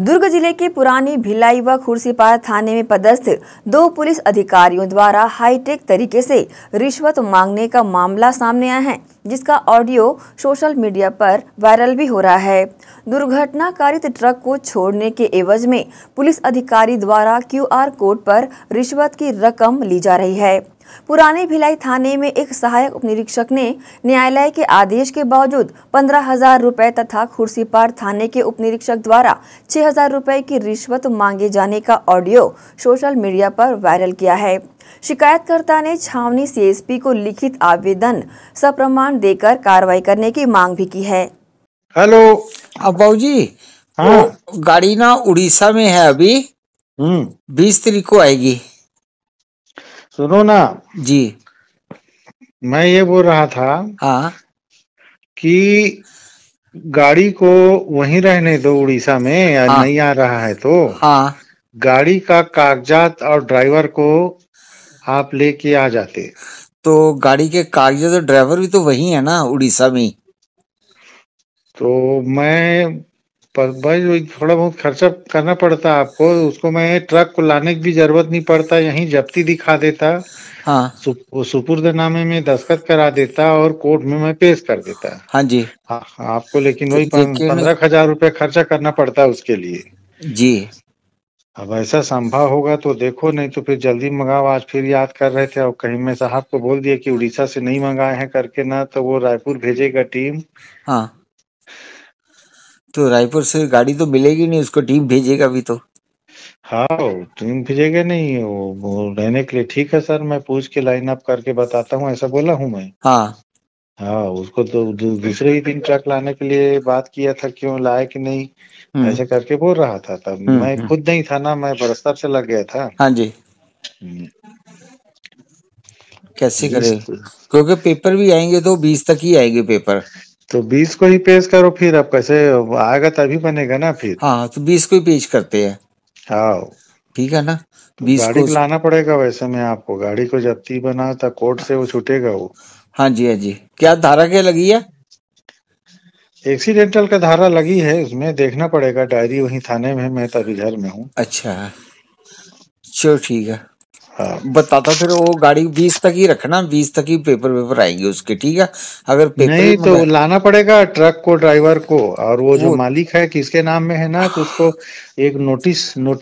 दुर्ग जिले के पुरानी भिलाई व खुर्सीपार थाने में पदस्थ दो पुलिस अधिकारियों द्वारा हाईटेक तरीके से रिश्वत मांगने का मामला सामने आया है जिसका ऑडियो सोशल मीडिया पर वायरल भी हो रहा है दुर्घटनाकारित ट्रक को छोड़ने के एवज में पुलिस अधिकारी द्वारा क्यूआर कोड पर रिश्वत की रकम ली जा रही है पुराने भिलाई थाने में एक सहायक उपनिरीक्षक ने न्यायालय के आदेश के बावजूद पंद्रह हजार रूपए तथा खुर्सीपार थाने के उपनिरीक्षक द्वारा छह हजार रूपए की रिश्वत मांगे जाने का ऑडियो सोशल मीडिया पर वायरल किया है शिकायतकर्ता ने छावनी सीएसपी को लिखित आवेदन सप्रमाण देकर कार्रवाई करने की मांग भी की है हेलो अबाऊ जी हाँ। तो गाड़ी ना उड़ीसा में है अभी हम्म। बीस तारीख को आएगी सुनो ना जी मैं ये बोल रहा था आ? हाँ। कि गाड़ी को वहीं रहने दो उड़ीसा में या आ? हाँ। नहीं आ रहा है तो आ? हाँ। गाड़ी का कागजात और ड्राइवर को आप लेके आ जाते तो गाड़ी के कागजात और ड्राइवर भी तो वही है ना उड़ीसा में तो मैं पर भाई जो थोड़ा बहुत खर्चा करना पड़ता आपको उसको मैं ट्रक को लाने की भी जरूरत नहीं पड़ता यहीं जब्ती दिखा देता हाँ सु, सुपुर्दनामे में दस्तखत करा देता और कोर्ट में मैं पेश कर देता हाँ जी आ, हाँ, आपको लेकिन वही तो पंद्रह हजार रूपए खर्चा करना पड़ता है उसके लिए जी अब ऐसा संभव होगा तो देखो नहीं तो फिर जल्दी मंगाओ आज फिर याद कर रहे थे और कहीं मैं साहब को बोल दिया कि उड़ीसा से नहीं मंगाए हैं करके ना तो वो रायपुर भेजेगा टीम हाँ तो रायपुर से गाड़ी तो मिलेगी नहीं उसको टीम भेजेगा अभी तो हाँ टीम भेजेगा नहीं वो रहने के लिए ठीक है सर मैं पूछ के लाइन अप करके बताता हूँ ऐसा बोला हूँ मैं हाँ हाँ उसको तो दूसरे ही दिन ट्रक लाने के लिए बात किया था क्यों लाए कि नहीं हम्म। ऐसे करके बोल रहा था तब हम्म, मैं हम्म। खुद नहीं था ना मैं बरस्तर से लग गया था हाँ जी कैसे करे तो- क्योंकि पेपर भी आएंगे तो बीस तक ही आएंगे पेपर तो बीस को ही पेश करो फिर अब कैसे आएगा तभी बनेगा ना फिर हाँ तो बीस को ही पेश करते हैं हाँ ठीक है ना तो बीस गाड़ी को लाना पड़ेगा वैसे में आपको गाड़ी को जब्ती बना था कोर्ट से वो छूटेगा वो हाँ जी हाँ जी क्या धारा क्या लगी है एक्सीडेंटल का धारा लगी है उसमें देखना पड़ेगा डायरी वही थाने में मैं तभी घर में हूँ अच्छा चलो ठीक है हाँ, बताता फिर वो गाड़ी बीस तक ही रखना बीस तक ही पेपर वेपर आएंगे उसके ठीक है अगर पेपर नहीं तो लाना पड़ेगा ट्रक को ड्राइवर को और वो जो मालिक है किसके नाम में है ना हाँ। तो उसको एक नोटिस नोटिस